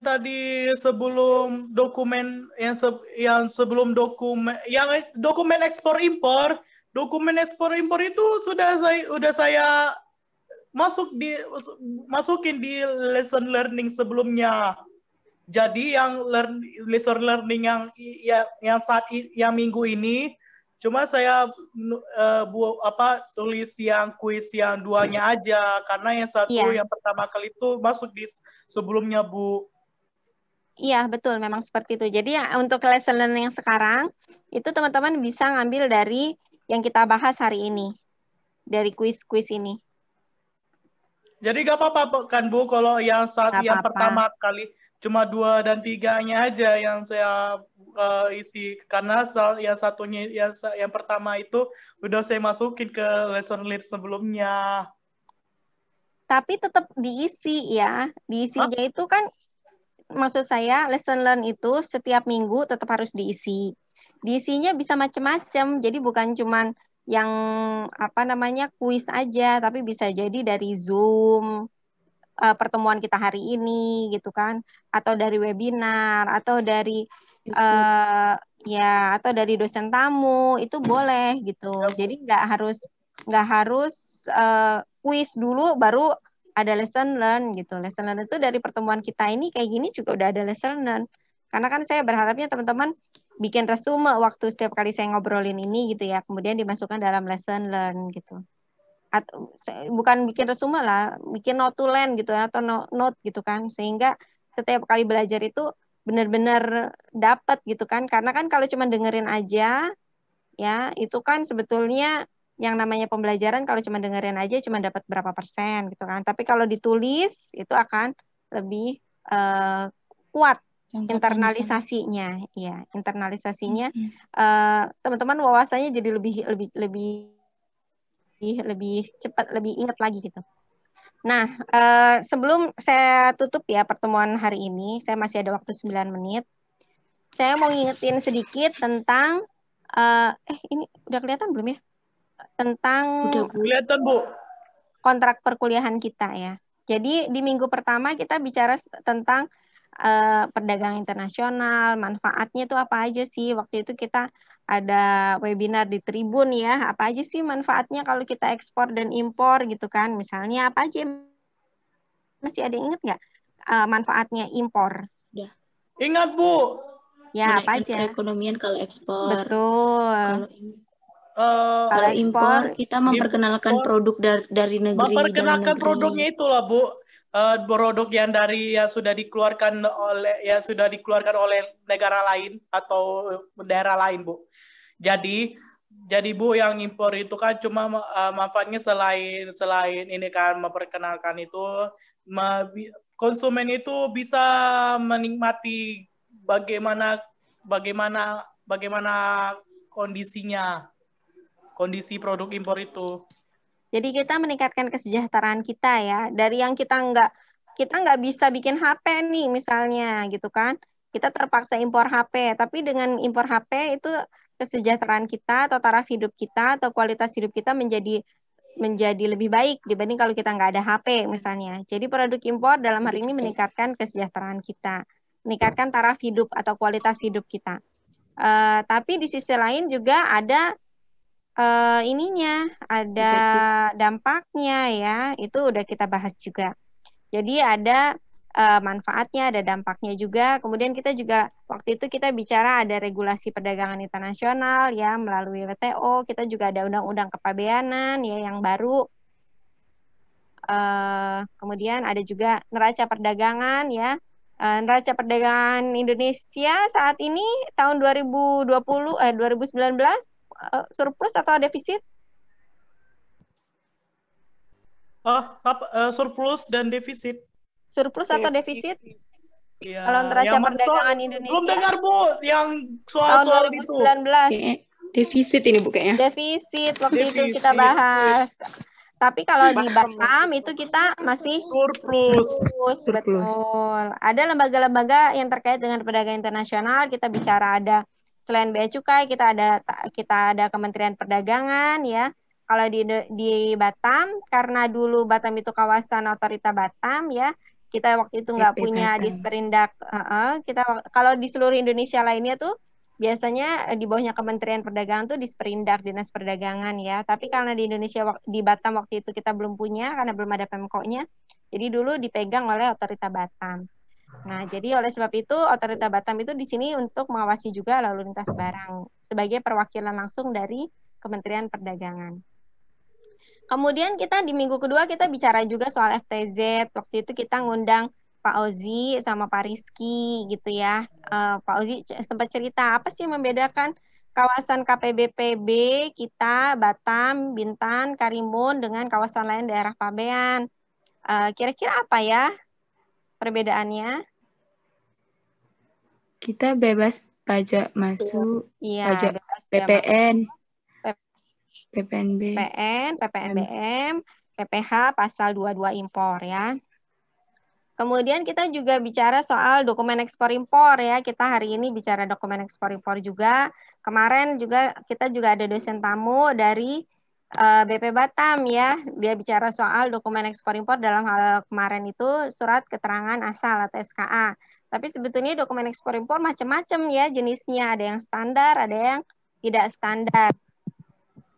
tadi sebelum dokumen yang se, yang sebelum dokumen yang eh, dokumen ekspor impor dokumen ekspor impor itu sudah saya sudah saya masuk di masukin di lesson learning sebelumnya jadi yang learn, lesson learning yang yang yang saat yang minggu ini cuma saya uh, bu apa tulis yang kuis yang duanya aja karena yang satu yeah. yang pertama kali itu masuk di sebelumnya bu Iya, betul. Memang seperti itu. Jadi ya, untuk lesson learn yang sekarang, itu teman-teman bisa ngambil dari yang kita bahas hari ini. Dari kuis-kuis ini. Jadi gak apa-apa kan Bu kalau yang saat gak yang apa -apa. pertama kali cuma dua dan tiganya aja yang saya uh, isi karena yang satunya yang yang pertama itu udah saya masukin ke lesson list sebelumnya tapi tetap diisi ya. Diisinya Hah? itu kan maksud saya lesson learn itu setiap minggu tetap harus diisi. Diisinya bisa macam-macam. Jadi bukan cuman yang apa namanya kuis aja, tapi bisa jadi dari Zoom uh, pertemuan kita hari ini gitu kan, atau dari webinar, atau dari uh, ya atau dari dosen tamu itu boleh gitu. Jadi nggak harus nggak harus uh, kuis dulu baru ada lesson learn gitu. Lesson learn itu dari pertemuan kita ini kayak gini juga udah ada lesson learn. Karena kan saya berharapnya teman-teman bikin resume waktu setiap kali saya ngobrolin ini gitu ya, kemudian dimasukkan dalam lesson learn gitu. At, bukan bikin resume lah, bikin notulen gitu ya, atau note gitu kan, sehingga setiap kali belajar itu benar-benar dapat gitu kan, karena kan kalau cuma dengerin aja, ya itu kan sebetulnya yang namanya pembelajaran kalau cuma dengerin aja cuma dapat berapa persen gitu kan. Tapi kalau ditulis itu akan lebih uh, kuat internalisasinya, ya internalisasinya mm-hmm. uh, teman-teman wawasannya jadi lebih lebih lebih lebih lebih cepat lebih ingat lagi gitu. Nah uh, sebelum saya tutup ya pertemuan hari ini, saya masih ada waktu 9 menit. Saya mau ngingetin sedikit tentang uh, eh ini udah kelihatan belum ya? tentang kelihatan, Bu. Kontrak perkuliahan kita ya. Jadi di minggu pertama kita bicara tentang uh, perdagangan internasional, manfaatnya itu apa aja sih? Waktu itu kita ada webinar di Tribun ya, apa aja sih manfaatnya kalau kita ekspor dan impor gitu kan? Misalnya apa aja? Masih ada inget nggak uh, manfaatnya impor? Udah. Ingat Bu. Ya apa aja? Perekonomian kalau ekspor. Betul. Kalau Uh, Kalau impor kita memperkenalkan impor, produk dari, dari negeri. Memperkenalkan dari negeri. produknya itulah bu, uh, produk yang dari yang sudah dikeluarkan oleh yang sudah dikeluarkan oleh negara lain atau eh, daerah lain bu. Jadi jadi bu yang impor itu kan cuma uh, manfaatnya selain selain ini kan memperkenalkan itu konsumen itu bisa menikmati bagaimana bagaimana bagaimana kondisinya kondisi produk impor itu. Jadi kita meningkatkan kesejahteraan kita ya. Dari yang kita nggak kita nggak bisa bikin HP nih misalnya gitu kan. Kita terpaksa impor HP, tapi dengan impor HP itu kesejahteraan kita atau taraf hidup kita atau kualitas hidup kita menjadi menjadi lebih baik dibanding kalau kita nggak ada HP misalnya. Jadi produk impor dalam hal ini meningkatkan kesejahteraan kita, meningkatkan taraf hidup atau kualitas hidup kita. Uh, tapi di sisi lain juga ada uh, ininya, ada dampaknya ya, itu udah kita bahas juga. Jadi ada uh, manfaatnya, ada dampaknya juga. Kemudian kita juga waktu itu kita bicara ada regulasi perdagangan internasional ya melalui WTO, kita juga ada undang-undang kepabeanan ya yang baru. Uh, kemudian ada juga neraca perdagangan ya. neraca perdagangan Indonesia saat ini tahun 2020 eh 2019 Eh, surplus atau defisit? Oh, ah, apa, uh, eh, surplus dan defisit. Surplus atau defisit? Yeah. Kalau neraca perdagangan Indonesia. Belum dengar, Bu, yang soal-soal ribu 2019. belas? Defisit ini, Bu, kayaknya. Defisit, waktu defisit. itu kita bahas. Tapi kalau di Batam itu kita masih surplus. surplus. Betul. Ada lembaga-lembaga yang terkait dengan perdagangan internasional, kita bicara ada selain bea cukai kita ada kita ada Kementerian Perdagangan ya. Kalau di di Batam karena dulu Batam itu kawasan otorita Batam ya, kita waktu itu nggak punya di disperindak. Uh, uh, kita kalau di seluruh Indonesia lainnya tuh biasanya eh, di bawahnya Kementerian Perdagangan tuh disperindak dinas perdagangan ya. Tapi karena di Indonesia di Batam waktu itu kita belum punya karena belum ada Pemko-nya, jadi dulu dipegang oleh otorita Batam. Nah, jadi oleh sebab itu otorita Batam itu di sini untuk mengawasi juga lalu lintas barang sebagai perwakilan langsung dari Kementerian Perdagangan. Kemudian kita di minggu kedua kita bicara juga soal FTZ. Waktu itu kita ngundang Pak Ozi sama Pak Rizky gitu ya. Uh, Pak Ozi sempat cerita apa sih yang membedakan kawasan KPBPB kita Batam, Bintan, Karimun dengan kawasan lain daerah Pabean. Eh, kira-kira uh, kira -kira apa ya perbedaannya? Kita bebas pajak masuk, iya, pajak bebas ya, PPN, PPNB, PPN, PPNBM, PPH pasal 22 impor ya. Kemudian kita juga bicara soal dokumen ekspor impor ya. Kita hari ini bicara dokumen ekspor impor juga. Kemarin juga kita juga ada dosen tamu dari Eh, BP Batam ya, dia bicara soal dokumen ekspor impor dalam hal kemarin itu surat keterangan asal atau SKA. Tapi sebetulnya dokumen ekspor impor macam-macam ya jenisnya, ada yang standar, ada yang tidak standar.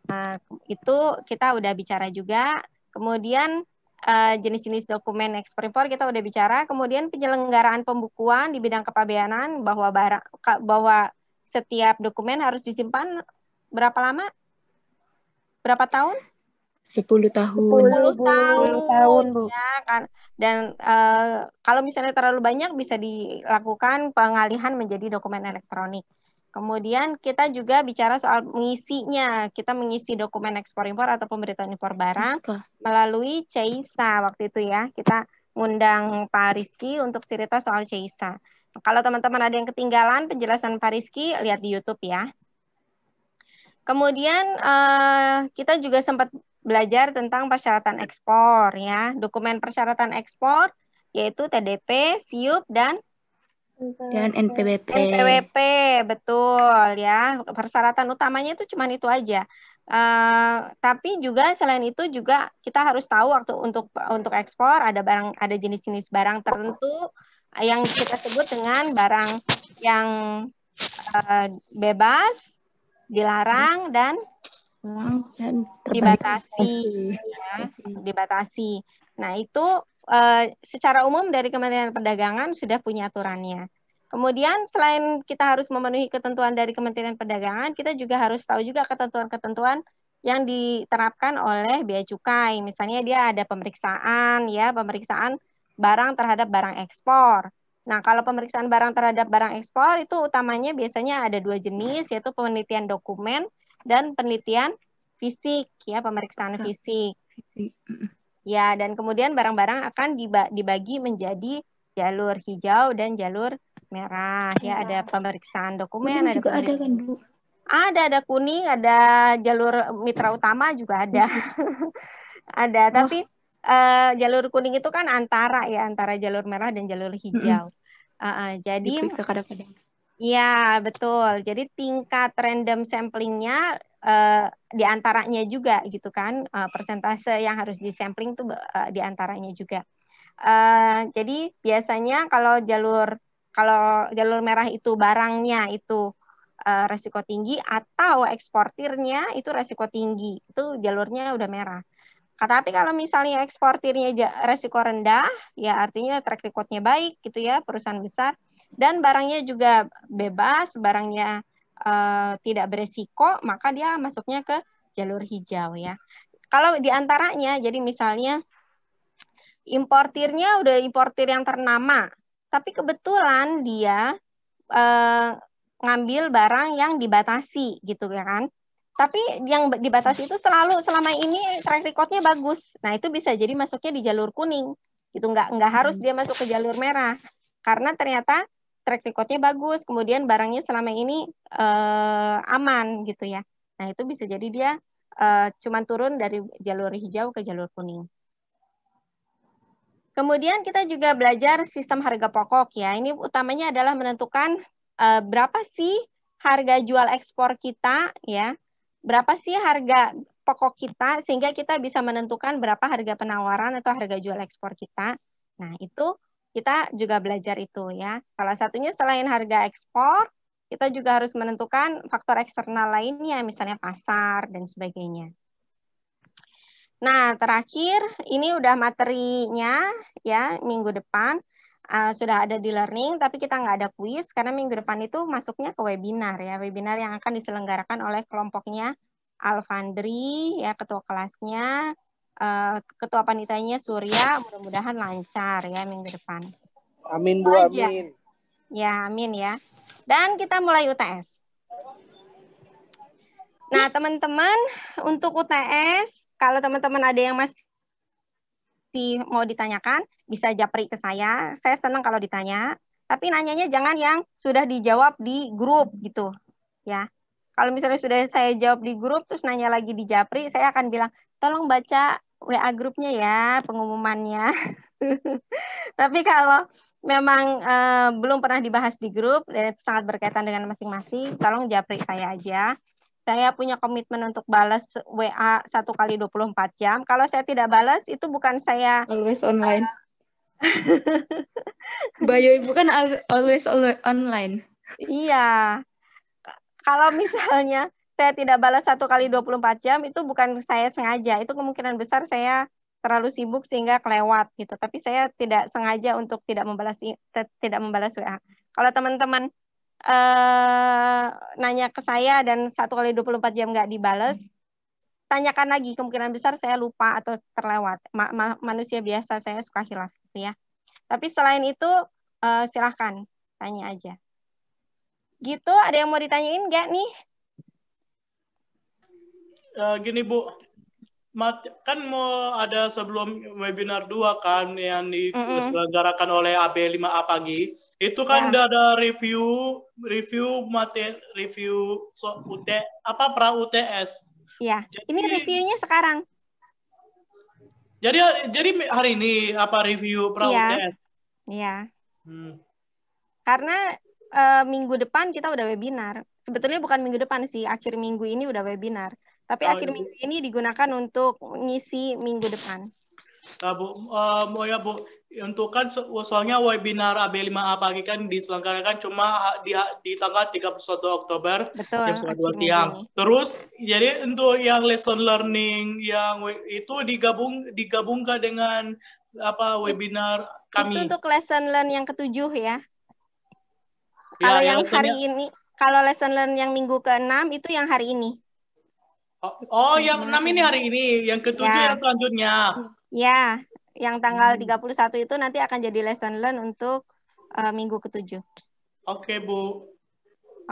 Nah, itu kita udah bicara juga. Kemudian eh, jenis-jenis dokumen ekspor impor kita udah bicara. Kemudian penyelenggaraan pembukuan di bidang kepabeanan bahwa barang bahwa setiap dokumen harus disimpan berapa lama? berapa tahun? 10 tahun. 10 tahun. 10 tahun, Bu. Ya kan. Dan uh, kalau misalnya terlalu banyak bisa dilakukan pengalihan menjadi dokumen elektronik. Kemudian kita juga bicara soal mengisinya. Kita mengisi dokumen ekspor impor atau pemberitaan impor barang melalui CISA waktu itu ya. Kita ngundang Pak Rizky untuk cerita soal CISA. Kalau teman-teman ada yang ketinggalan penjelasan Pak Rizky, lihat di YouTube ya. Kemudian uh, kita juga sempat belajar tentang persyaratan ekspor ya. Dokumen persyaratan ekspor yaitu TDP, SIUP dan dan NPWP. NPWP betul ya. Persyaratan utamanya itu cuma itu aja. Uh, tapi juga selain itu juga kita harus tahu waktu untuk untuk ekspor ada barang ada jenis-jenis barang tertentu yang kita sebut dengan barang yang uh, bebas dilarang dan dibatasi ya, dibatasi. Nah, itu uh, secara umum dari Kementerian Perdagangan sudah punya aturannya. Kemudian selain kita harus memenuhi ketentuan dari Kementerian Perdagangan, kita juga harus tahu juga ketentuan-ketentuan yang diterapkan oleh Bea Cukai. Misalnya dia ada pemeriksaan ya, pemeriksaan barang terhadap barang ekspor. Nah, kalau pemeriksaan barang terhadap barang ekspor itu utamanya biasanya ada dua jenis, yaitu penelitian dokumen dan penelitian fisik, ya pemeriksaan ah, fisik. Ya, dan kemudian barang-barang akan dibagi menjadi jalur hijau dan jalur merah. Ya, ada iya. pemeriksaan dokumen, ada ada kan, Bu? Ada, ada kuning, ada jalur mitra utama juga ada. Iya. ada, oh. tapi uh, jalur kuning itu kan antara ya antara jalur merah dan jalur hijau. Mm -hmm. uh, uh, jadi gitu kadang-kadang. Iya betul. Jadi tingkat random samplingnya uh, di juga gitu kan uh, persentase yang harus disampling tuh uh, diantaranya juga. Uh, jadi biasanya kalau jalur kalau jalur merah itu barangnya itu uh, resiko tinggi atau eksportirnya itu resiko tinggi itu jalurnya udah merah Nah, tapi kalau misalnya eksportirnya resiko rendah, ya artinya track recordnya baik gitu ya, perusahaan besar. Dan barangnya juga bebas, barangnya uh, tidak beresiko, maka dia masuknya ke jalur hijau ya. Kalau diantaranya, jadi misalnya importirnya udah importir yang ternama, tapi kebetulan dia uh, ngambil barang yang dibatasi gitu ya kan tapi yang dibatasi itu selalu selama ini track recordnya bagus nah itu bisa jadi masuknya di jalur kuning itu nggak nggak hmm. harus dia masuk ke jalur merah karena ternyata track recordnya bagus kemudian barangnya selama ini eh, aman gitu ya nah itu bisa jadi dia eh, cuman turun dari jalur hijau ke jalur kuning Kemudian kita juga belajar sistem harga pokok ya. Ini utamanya adalah menentukan eh, berapa sih harga jual ekspor kita ya berapa sih harga pokok kita sehingga kita bisa menentukan berapa harga penawaran atau harga jual ekspor kita. Nah, itu kita juga belajar itu ya. Salah satunya selain harga ekspor, kita juga harus menentukan faktor eksternal lainnya, misalnya pasar dan sebagainya. Nah, terakhir ini udah materinya ya minggu depan uh, sudah ada di learning, tapi kita nggak ada kuis karena minggu depan itu masuknya ke webinar ya, webinar yang akan diselenggarakan oleh kelompoknya Alfandri ya ketua kelasnya, uh, ketua panitanya Surya, mudah-mudahan lancar ya minggu depan. Amin Bu, amin. Ya, amin ya. Dan kita mulai UTS. Nah, teman-teman, untuk UTS, kalau teman-teman ada yang masih mau ditanyakan, bisa japri ke saya. Saya senang kalau ditanya, tapi nanyanya jangan yang sudah dijawab di grup gitu, ya. Kalau misalnya sudah saya jawab di grup terus nanya lagi di japri, saya akan bilang, "Tolong baca WA grupnya ya, pengumumannya." tapi kalau memang eh, belum pernah dibahas di grup dan sangat berkaitan dengan masing-masing, tolong japri saya aja saya punya komitmen untuk balas WA satu kali 24 jam. Kalau saya tidak balas itu bukan saya always online. Uh, Bayu Ibu kan always, always online. Iya. Kalau misalnya saya tidak balas satu kali 24 jam itu bukan saya sengaja. Itu kemungkinan besar saya terlalu sibuk sehingga kelewat gitu. Tapi saya tidak sengaja untuk tidak membalas tidak membalas WA. Kalau teman-teman eh, nanya ke saya dan satu kali 24 jam nggak dibalas, tanyakan lagi kemungkinan besar saya lupa atau terlewat. Ma ma manusia biasa saya suka hilaf gitu ya. Tapi selain itu uh, silahkan tanya aja. Gitu, ada yang mau ditanyain nggak nih? Uh, gini Bu, mat kan mau ada sebelum webinar dua kan yang diselenggarakan mm -hmm. oleh AB5A pagi itu kan ya. udah ada review review materi review so, UT, apa pra UTS. Ya, ini reviewnya sekarang. Jadi jadi hari ini apa review pra Iya. Iya. Hmm. Karena e, minggu depan kita udah webinar. Sebetulnya bukan minggu depan sih, akhir minggu ini udah webinar. Tapi oh, akhir iya. minggu ini digunakan untuk ngisi minggu depan. Nah, Bu, uh, eh, mau ya Bu, untuk kan soalnya webinar AB5A pagi kan diselenggarakan cuma di, di tanggal 31 Oktober Betul, jam setengah dua siang. Terus jadi untuk yang lesson learning yang itu digabung digabungkan dengan apa webinar itu, kami. Itu untuk lesson learn yang ketujuh ya. ya kalau yang, yang hari ini, kalau lesson learn yang minggu ke enam itu yang hari ini. Oh, oh yang enam ini hari ini, yang ketujuh ya. yang selanjutnya. Ya. Yang tanggal hmm. puluh 31 itu nanti akan jadi lesson learn untuk uh, minggu ketujuh. Oke, okay, Bu. Oke,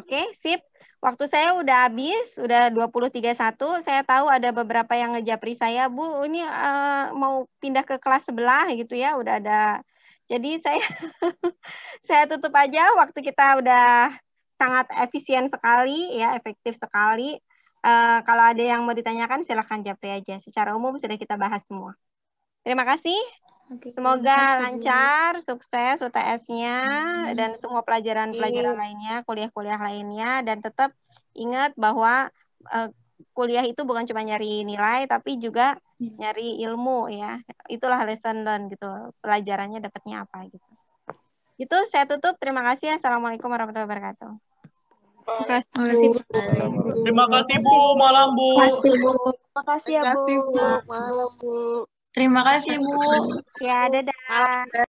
okay, sip. Waktu saya udah habis, udah 20.31. Saya tahu ada beberapa yang ngejapri saya, Bu, ini uh, mau pindah ke kelas sebelah gitu ya, udah ada. Jadi saya saya tutup aja waktu kita udah sangat efisien sekali ya, efektif sekali. Uh, kalau ada yang mau ditanyakan silahkan japri aja. Secara umum sudah kita bahas semua. Terima kasih. Oke, Semoga kasih. lancar, sukses UTS-nya hmm. dan semua pelajaran-pelajaran iya. lainnya, kuliah-kuliah lainnya dan tetap ingat bahwa uh, kuliah itu bukan cuma nyari nilai tapi juga iya. nyari ilmu ya. Itulah lesson learned gitu. Pelajarannya dapatnya apa gitu. Itu saya tutup. Terima kasih. Assalamualaikum warahmatullahi wabarakatuh. Terima kasih Bu, malam Bu. Terima kasih Bu. Terima kasih ya Bu. Malam Bu. Terima kasih, Bu. Ya, dadah.